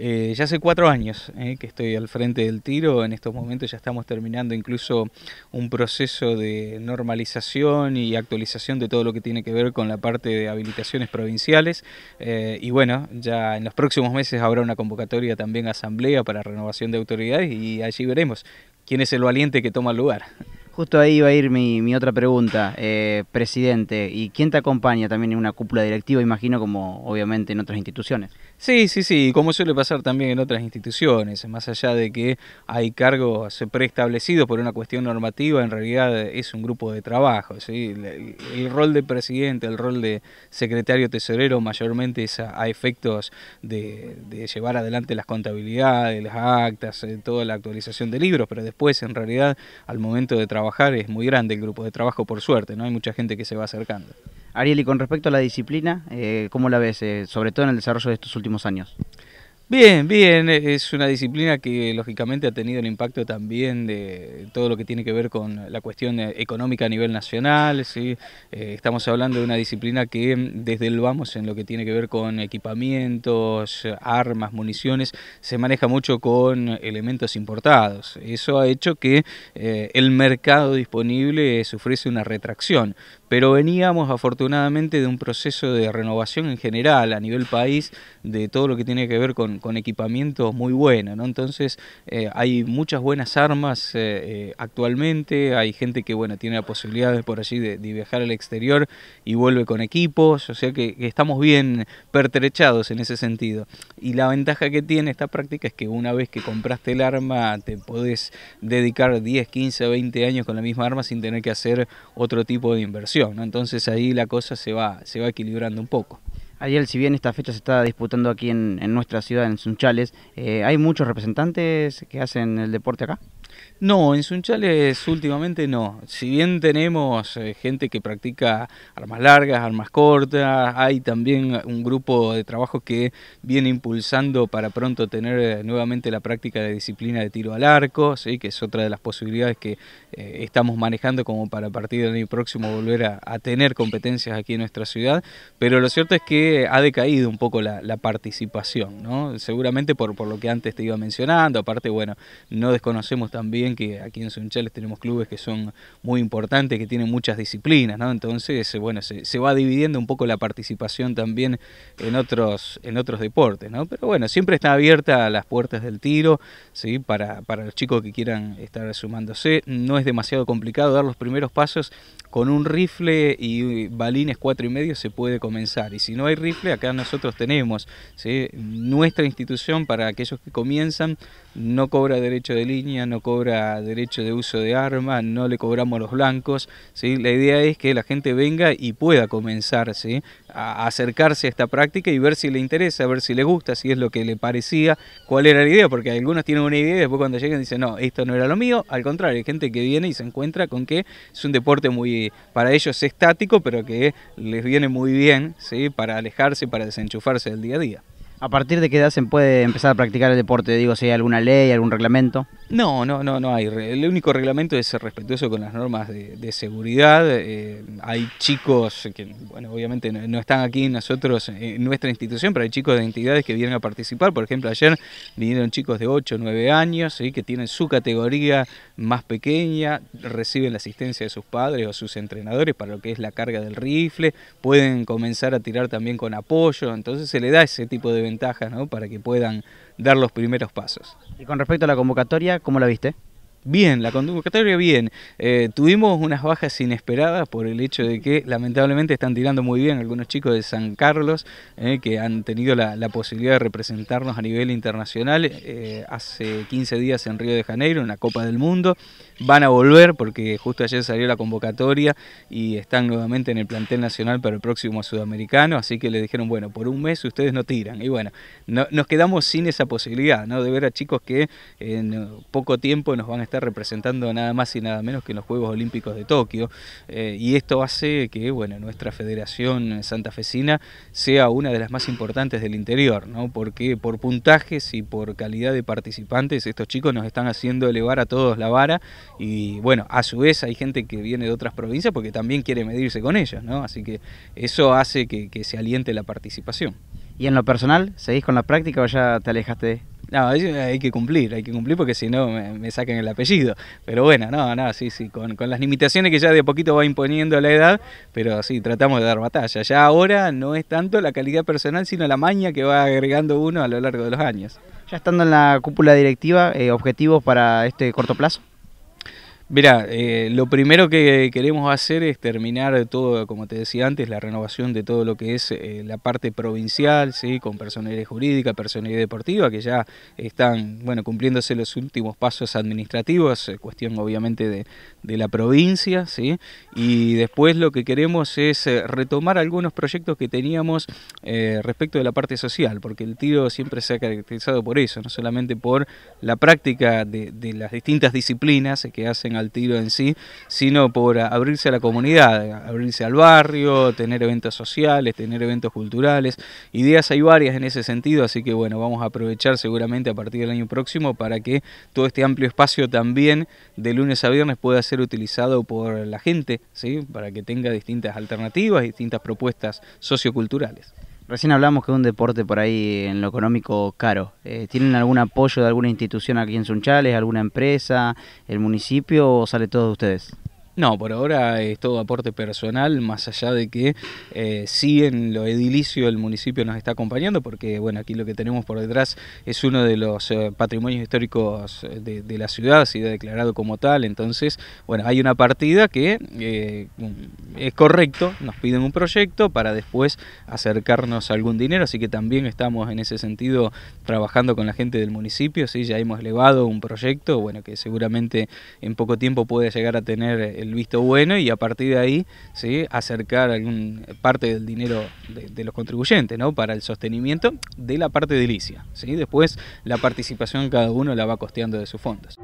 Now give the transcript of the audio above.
Eh, ya hace cuatro años eh, que estoy al frente del tiro, en estos momentos ya estamos terminando incluso un proceso de normalización y actualización de todo lo que tiene que ver con la parte de habilitaciones provinciales eh, y bueno, ya en los próximos meses habrá una convocatoria también a asamblea para renovación de autoridades y allí veremos quién es el valiente que toma el lugar. Justo ahí va a ir mi, otra pregunta, eh, presidente. ¿Y quién te acompaña también en una cúpula directiva, imagino, como obviamente en otras instituciones? Sí, sí, sí, como suele pasar también en otras instituciones, más allá de que hay cargos preestablecidos por una cuestión normativa, en realidad es un grupo de trabajo. ¿sí? El, rol de presidente, el rol de secretario tesorero mayormente es a, efectos de, de, llevar adelante las contabilidades, las actas, eh, toda la actualización de libros, pero después en realidad al momento de trabajar es muy grande el grupo de trabajo, por suerte, ¿no? Hay mucha gente que se va acercando. Ariel, y con respecto a la disciplina, eh, ¿cómo la ves, eh, sobre todo en el desarrollo de estos últimos años? Bien, bien, es una disciplina que lógicamente ha tenido un impacto también de todo lo que tiene que ver con la cuestión económica a nivel nacional, eh, estamos hablando de una disciplina que desde el vamos en lo que tiene que ver con equipamientos, armas, municiones, se maneja mucho con elementos importados. Eso ha hecho que el mercado disponible sufriese una retracción pero veníamos afortunadamente de un proceso de renovación en general a nivel país de todo lo que tiene que ver con, equipamiento muy bueno, Entonces eh, hay muchas buenas armas eh, eh, actualmente, hay gente que bueno tiene la posibilidad de por allí de, viajar al exterior y vuelve con equipos, o sea que, que, estamos bien pertrechados en ese sentido. Y la ventaja que tiene esta práctica es que una vez que compraste el arma te podés dedicar 10, 15, 20 años con la misma arma sin tener que hacer otro tipo de inversión entonces ahí la cosa se va, se va equilibrando un poco. Ariel, si bien esta fecha se está disputando aquí en, nuestra ciudad, en Sunchales, eh, ¿hay muchos representantes que hacen el deporte acá? No, en Sunchales últimamente no. Si bien tenemos eh, gente que practica armas largas, armas cortas, hay también un grupo de trabajo que viene impulsando para pronto tener eh, nuevamente la práctica de disciplina de tiro al arco, ¿sí? que es otra de las posibilidades que eh, estamos manejando como para partir del año próximo volver a, tener competencias aquí en nuestra ciudad. Pero lo cierto es que ha decaído un poco la, participación, ¿no? seguramente por, por lo que antes te iba mencionando. Aparte, bueno, no desconocemos también, que aquí en Sunchales tenemos clubes que son muy importantes, que tienen muchas disciplinas, ¿no? Entonces, eh, bueno, se, va dividiendo un poco la participación también en otros, en otros deportes, ¿no? Pero bueno, siempre está abierta las puertas del tiro, ¿sí? Para, para los chicos que quieran estar sumándose. No es demasiado complicado dar los primeros pasos con un rifle y balines cuatro y medio se puede comenzar. Y si no hay rifle, acá nosotros tenemos. Nuestra institución, para aquellos que comienzan, no cobra derecho de línea, no cobra derecho de uso de armas, no le cobramos los blancos. La idea es que la gente venga y pueda comenzar a acercarse a esta práctica y ver si le interesa, ver si le gusta, si es lo que le parecía, cuál era la idea, porque algunos tienen una idea y después cuando llegan dicen, no, esto no era lo mío. Al contrario, hay gente que viene y se encuentra con que es un deporte muy para ellos es estático, pero que les viene muy bien ¿sí? para alejarse, para desenchufarse del día a día. ¿A partir de qué edad se puede empezar a practicar el deporte? Digo, si hay alguna ley, algún reglamento. No, no, no, no hay. El único reglamento es ser respetuoso con las normas de, seguridad. Eh, hay chicos que, bueno, obviamente no, están aquí nosotros, en nuestra institución, pero hay chicos de entidades que vienen a participar. Por ejemplo, ayer vinieron chicos de 8, 9 años, y que tienen su categoría más pequeña, reciben la asistencia de sus padres o sus entrenadores para lo que es la carga del rifle, pueden comenzar a tirar también con apoyo, entonces se le da ese tipo de ventajas ¿no? para que puedan dar los primeros pasos. Y con respecto a la convocatoria, ¿cómo la viste? bien, la convocatoria bien. Eh, tuvimos unas bajas inesperadas por el hecho de que lamentablemente están tirando muy bien algunos chicos de San Carlos eh, que han tenido la, posibilidad de representarnos a nivel internacional eh, hace 15 días en Río de Janeiro, en la Copa del Mundo. Van a volver porque justo ayer salió la convocatoria y están nuevamente en el plantel nacional para el próximo sudamericano, así que le dijeron, bueno, por un mes ustedes no tiran. Y bueno, nos quedamos sin esa posibilidad, ¿no? De ver a chicos que en poco tiempo nos van a está representando nada más y nada menos que en los Juegos Olímpicos de Tokio. Eh, y esto hace que bueno, nuestra federación santafesina sea una de las más importantes del interior, ¿no? porque por puntajes y por calidad de participantes, estos chicos nos están haciendo elevar a todos la vara. Y bueno, a su vez hay gente que viene de otras provincias porque también quiere medirse con ellos, ¿no? así que eso hace que, que se aliente la participación. ¿Y en lo personal, seguís con la práctica o ya te alejaste? No, hay que cumplir, hay que cumplir porque si no me, saquen el apellido. Pero bueno, no, no, sí, sí, con, las limitaciones que ya de poquito va imponiendo la edad, pero sí, tratamos de dar batalla. Ya ahora no es tanto la calidad personal, sino la maña que va agregando uno a lo largo de los años. Ya estando en la cúpula directiva, eh, ¿objetivos para este corto plazo? Mira, eh, lo primero que queremos hacer es terminar todo, como te decía antes, la renovación de todo lo que es eh, la parte provincial, ¿sí? con personalidad jurídica, personalidad deportiva, que ya están bueno, cumpliéndose los últimos pasos administrativos, eh, cuestión obviamente de, la provincia, ¿sí? y después lo que queremos es retomar algunos proyectos que teníamos respecto de la parte social, porque el tiro siempre se ha caracterizado por eso, no solamente por la práctica de, de las distintas disciplinas que hacen al tiro en sí, sino por abrirse a la comunidad, abrirse al barrio, tener eventos sociales, tener eventos culturales. Ideas hay varias en ese sentido, así que bueno, vamos a aprovechar seguramente a partir del año próximo para que todo este amplio espacio también de lunes a viernes pueda ser utilizado por la gente, ¿sí? para que tenga distintas alternativas, y distintas propuestas socioculturales. Recién hablamos que es un deporte por ahí en lo económico caro. Eh, ¿Tienen algún apoyo de alguna institución aquí en Sunchales, alguna empresa, el municipio o sale todo de ustedes? No, por ahora es todo aporte personal, más allá de que eh, sí en lo edilicio el municipio nos está acompañando, porque bueno, aquí lo que tenemos por detrás es uno de los eh, patrimonios históricos eh, de, la ciudad, ha sido declarado como tal, entonces, bueno, hay una partida que es correcto, nos piden un proyecto para después acercarnos a algún dinero, así que también estamos en ese sentido trabajando con la gente del municipio, sí, ya hemos elevado un proyecto, bueno, que seguramente en poco tiempo puede llegar a tener el el visto bueno y a partir de ahí acercar algún, parte del dinero de, los contribuyentes ¿no? para el sostenimiento de la parte delicia. ¿sí? Después la participación cada uno la va costeando de sus fondos.